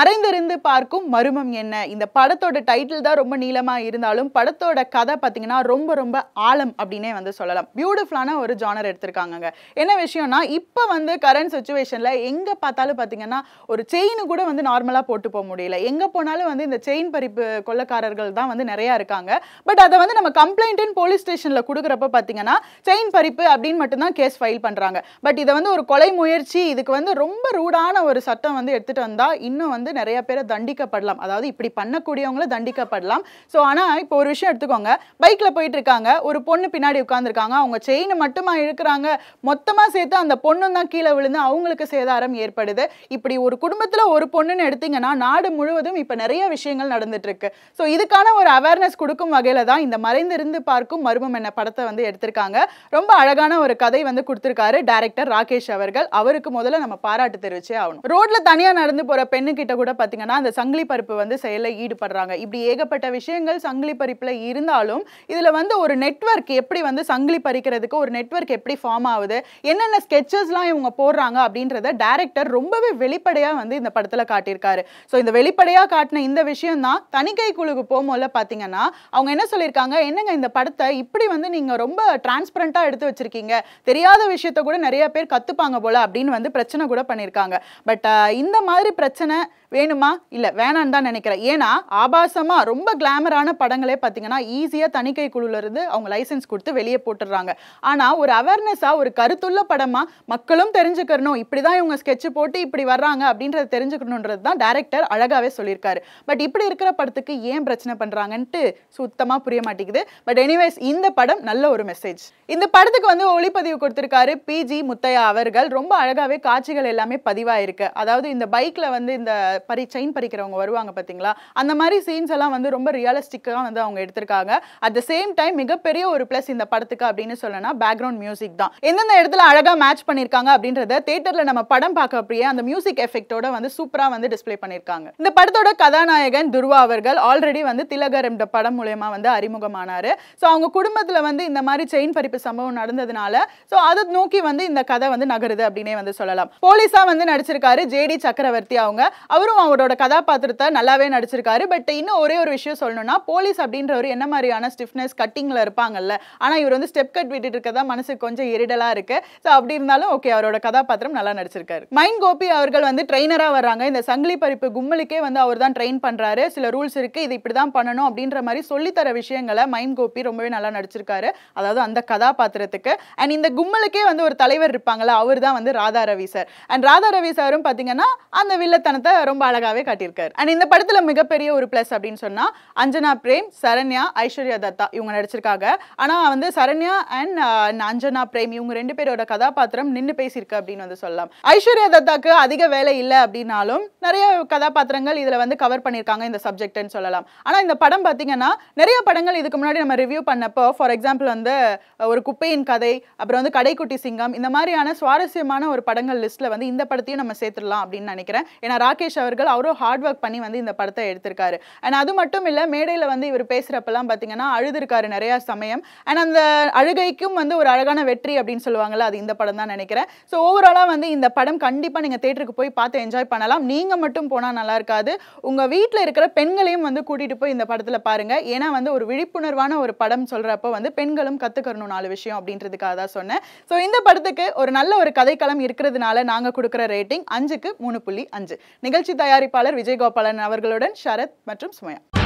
மறைந்திருந்த பார்க்கும் மர்மம் என்ன இந்த படத்தோட டைட்டில் தான் ரொம்ப நீளமாக இருந்தாலும் படத்தோட கதை பார்த்தீங்கன்னா ரொம்ப ரொம்ப ஆழம் அப்படின்னே வந்து சொல்லலாம் பியூட்டிஃபுல்லான ஒரு ஜானர் எடுத்திருக்காங்க என்ன விஷயம்னா இப்போ வந்து கரண்ட் சுச்சுவேஷனில் எங்கே பார்த்தாலும் பார்த்தீங்கன்னா ஒரு செயின் கூட வந்து நார்மலாக போட்டு போக முடியல எங்கே போனாலும் வந்து இந்த செயின் பறிப்பு கொள்ளக்காரர்கள் தான் வந்து நிறையா இருக்காங்க பட் அதை வந்து நம்ம கம்ப்ளைண்ட்டுன்னு போலீஸ் ஸ்டேஷனில் கொடுக்குறப்ப பார்த்தீங்கன்னா செயின் பறிப்பு அப்படின்னு மட்டும்தான் கேஸ் ஃபைல் பண்ணுறாங்க பட் இதை வந்து ஒரு கொலை முயற்சி இதுக்கு வந்து ரொம்ப ரூடான ஒரு சட்டம் வந்து எடுத்துகிட்டு வந்தால் இன்னும் வந்து நிறைய பேரை தண்டிக்கப்படலாம் அதாவது இப்படி பண்ணக்கூடியவங்கள தண்டிக்கப்படலாம் ஸோ ஆனால் இப்போ ஒரு விஷயம் எடுத்துக்கோங்க பைக்கில் போயிட்டு இருக்காங்க ஒரு பொண்ணு பின்னாடி உட்காந்துருக்காங்க அவங்க செயின் மட்டுமா இழுக்கிறாங்க மொத்தமாக சேர்த்து அந்த பொண்ணும் தான் கீழே விழுந்து அவங்களுக்கு சேதாரம் ஏற்படுது இப்படி ஒரு குடும்பத்தில் ஒரு பொண்ணுன்னு எடுத்தீங்கன்னா நாடு முழுவதும் இப்போ நிறைய விஷயங்கள் நடந்துட்டு இருக்கு ஸோ இதுக்கான ஒரு அவேர்னஸ் கொடுக்கும் வகையில் தான் இந்த மறைந்திருந்து பார்க்கும் மர்மம் என்ன படத்தை வந்து எடுத்திருக்காங்க ரொம்ப அழகான ஒரு கதை வந்து கொடுத்துருக்காரு டேரக்டர் ராகேஷ் அவர்கள் அவருக்கு முதல்ல நம்ம பாராட்டு தெரிவிச்சே ஆகணும் ரோட்ல தனியாக நடந்து போற பெண்ணு கிட்ட கூட பார்த்தீங்கன்னா அந்த சங்கிலி பறிப்பு வந்து செயலில் ஈடுபடுறாங்க இப்படி ஏகப்பட்ட விஷயங்கள் சங்கிலி பறிப்பில் இருந்தாலும் இதில் வந்து ஒரு நெட்ஒர்க் எப்படி வந்து சங்கிலி பறிக்கிறதுக்கு ஒரு நெட்ஒர்க் எப்படி ஃபார்ம் ஆகுது என்னென்ன ஸ்கெச்சஸ்லாம் இவங்க போடுறாங்க அப்படின்றத டேரக்டர் ரொம்பவே வெளிப்படையாக வந்து இந்த படத்தில் காட்டியிருக்காரு ஸோ இந்த வெளிப்படையாக காட்டின இந்த விஷயம் தான் தணிக்கை குழுக்கு போகும்போது பார்த்தீங்கன்னா அவங்க என்ன சொல்லியிருக்காங்க என்னங்க இந்த படத்தை இப்படி வந்து நீங்கள் ரொம்ப டிரான்ஸ்பரண்ட்டாக எடுத்து வச்சிருக்கீங்க தெரியாத விஷயத்த கூட நிறைய பேர் கற்றுப்பாங்க போல் அப்படின்னு வந்து பிரச்சனை கூட பண்ணியிருக்காங்க பட் இந்த மாதிரி பிரச்சனை வேணுமா இல்லை வேணான்னு தான் நினைக்கிறேன் ஏன்னா ஆபாசமாக ரொம்ப கிளாமரான படங்களே பார்த்தீங்கன்னா ஈஸியாக தணிக்கை குழுவிலிருந்து அவங்க லைசன்ஸ் கொடுத்து வெளியே போட்டுடுறாங்க ஆனால் ஒரு அவேர்னஸாக ஒரு கருத்துள்ள படமாக மக்களும் தெரிஞ்சுக்கணும் இப்படி தான் இவங்க ஸ்கெட்சு போட்டு இப்படி வர்றாங்க அப்படின்றத தெரிஞ்சுக்கணுன்றது தான் டேரக்டர் அழகாகவே சொல்லியிருக்காரு பட் இப்படி இருக்கிற படத்துக்கு ஏன் பிரச்சனை பண்ணுறாங்கன்ட்டு சுத்தமாக புரிய மாட்டேங்குது பட் எனிவேஸ் இந்த படம் நல்ல ஒரு மெசேஜ் இந்த படத்துக்கு வந்து ஒளிப்பதிவு கொடுத்துருக்காரு பிஜி முத்தையா அவர்கள் ரொம்ப அழகாகவே காட்சிகள் எல்லாமே பதிவாயிருக்கு அதாவது இந்த பைக்கில் வந்து இந்த பரி பறிக்கிறவங்க வருவாங்க பார்த்தீங்களா அந்த மாதிரி சீன்ஸ் எல்லாம் வந்து ரொம்ப ரியலிஸ்டிக்காக வந்து அவங்க எடுத்திருக்காங்க அட் த சேம் டைம் மிகப்பெரிய ஒரு பிளஸ் இந்த படத்துக்கு அப்படின்னு சொல்லணும் பேக்ரவுண்ட் மியூசிக் தான் எந்தெந்த இடத்துல அழகாக மேட்ச் பண்ணியிருக்காங்க அப்படின்றத தேட்டரில் நம்ம படம் பார்க்க அப்படியே அந்த மியூசிக் எஃபெக்டோட வந்து சூப்பராக வந்து டிஸ்பிளே பண்ணியிருக்காங்க இந்த படத்தோட கதாநாயகன் துர்வா அவர்கள் ஆல்ரெடி வந்து திலகர் இந்த படம் மூலயமா வந்து அறிமுகமானார் ஸோ அவங்க குடும்பத்தில் வந்து இந்த மாதிரி செயின் பறிப்பு சம்பவம் நடந்ததுனால ஸோ அதை நோக்கி வந்து இந்த கதை வந்து நகருது அப்படின்னே வந்து சொல்லலாம் போலீஸாக வந்து நடிச்சிருக்காரு ஜேடி சக்கரவர்த்தி அவங்க அவரும் அவரோட கதாபாத்திரத்தை நல்லாவே நடிச்சிருக்காரு பட் இன்னும் ஒரே ஒரு விஷயம் சொல்லணும்னா போலீஸ் அப்படின்றவர் என்ன மாதிரியான ஸ்டிஃப்னஸ் கட்டிங்கில் இருப்பாங்கல்ல ஆனால் இவர் வந்து ஸ்டெப் கட் விட்டுட்டு இருக்கதா மனசுக்கு கொஞ்சம் எரிடலாக இருக்குது ஸோ அப்படி இருந்தாலும் ஓகே அவரோட கதாபாத்திரம் நல்லா நடிச்சிருக்காரு மைண்ட் கோபி அவர்கள் வந்து ட்ரெயினராக வர்றாங்க இந்த சங்கிலி பறிப்பு கும்பலுக்கே வந்து அவர் தான் ட்ரெயின் பண்ணுறாரு சில ரூல்ஸ் இருக்குது இது இப்படி தான் பண்ணணும் அப்படின்ற மாதிரி சொல்லித்தர விஷயங்களை மைண்ட் கோபி ரொம்பவே நல்லா நடிச்சிருக்காரு அதாவது அந்த கதாபாத்திரத்துக்கு அண்ட் இந்த கும்பலுக்கே வந்து ஒரு தலைவர் இருப்பாங்களா அவர் தான் வந்து ராதா ரவி சார் அண்ட் ராதா ரவி சாரும் பார்த்தீங்கன்னா அந்த வில்லத்தனத்தை ரொம்ப அழகாகவே கட்டி காட்டியிருக்காரு அண்ட் இந்த படத்தில் மிகப்பெரிய ஒரு ப்ளஸ் அப்படின்னு சொன்னால் அஞ்சனா பிரேம் சரண்யா ஐஸ்வர்யா தத்தா இவங்க நடிச்சிருக்காங்க ஆனால் வந்து சரண்யா அண்ட் அஞ்சனா பிரேம் இவங்க ரெண்டு பேரோட கதாபாத்திரம் நின்று பேசியிருக்கு அப்படின்னு வந்து சொல்லலாம் ஐஸ்வர்யா தத்தாக்கு அதிக வேலை இல்லை அப்படின்னாலும் நிறைய கதாபாத்திரங்கள் இதில் வந்து கவர் பண்ணியிருக்காங்க இந்த சப்ஜெக்ட்னு சொல்லலாம் ஆனால் இந்த படம் பார்த்தீங்கன்னா நிறைய படங்கள் இதுக்கு முன்னாடி நம்ம ரிவ்யூ பண்ணப்போ ஃபார் எக்ஸாம்பிள் வந்து ஒரு குப்பையின் கதை அப்புறம் வந்து கடைக்குட்டி சிங்கம் இந்த மாதிரியான சுவாரஸ்யமான ஒரு படங்கள் லிஸ்ட்டில் வந்து இந்த படத்தையும் நம்ம சேர்த்துடலாம் அப்படின்னு நினைக்கிறேன் ஏன்னா ராகேஷ் அவர்கள் அவரும் ஹார்ட் ஒர்க் பண்ணி வந்து இந்த படத்தை எடுத்திருக்காரு அண்ட் அது மட்டும் இல்லை மேடையில் வந்து இவர் பேசுகிறப்பெல்லாம் பார்த்தீங்கன்னா அழுதுருக்காரு நிறையா சமயம் அண்ட் அந்த அழுகைக்கும் வந்து ஒரு அழகான வெற்றி அப்படின்னு சொல்லுவாங்கள்ல அது இந்த படம் தான் நினைக்கிறேன் ஸோ ஓவராலாக வந்து இந்த படம் கண்டிப்பாக நீங்கள் தேட்டருக்கு போய் பார்த்து என்ஜாய் பண்ணலாம் நீங்கள் மட்டும் போனால் நல்லா இருக்காது உங்கள் வீட்டில் இருக்கிற பெண்களையும் வந்து கூட்டிகிட்டு போய் இந்த படத்தில் பாருங்கள் ஏன்னா வந்து ஒரு விழிப்புணர்வான ஒரு படம் சொல்கிறப்போ வந்து பெண்களும் கற்றுக்கணும் நாலு விஷயம் அப்படின்றதுக்காக தான் சொன்னேன் ஸோ இந்த படத்துக்கு ஒரு நல்ல ஒரு கதைக்களம் இருக்கிறதுனால நாங்கள் கொடுக்குற ரேட்டிங் அஞ்சுக்கு மூணு புள்ளி அஞ்சு நிகழ்ச்சி தயாரிப்பாளர் விஜய் கோபாலன் அவர்களுடன் சரத் மற்றும் சுமயா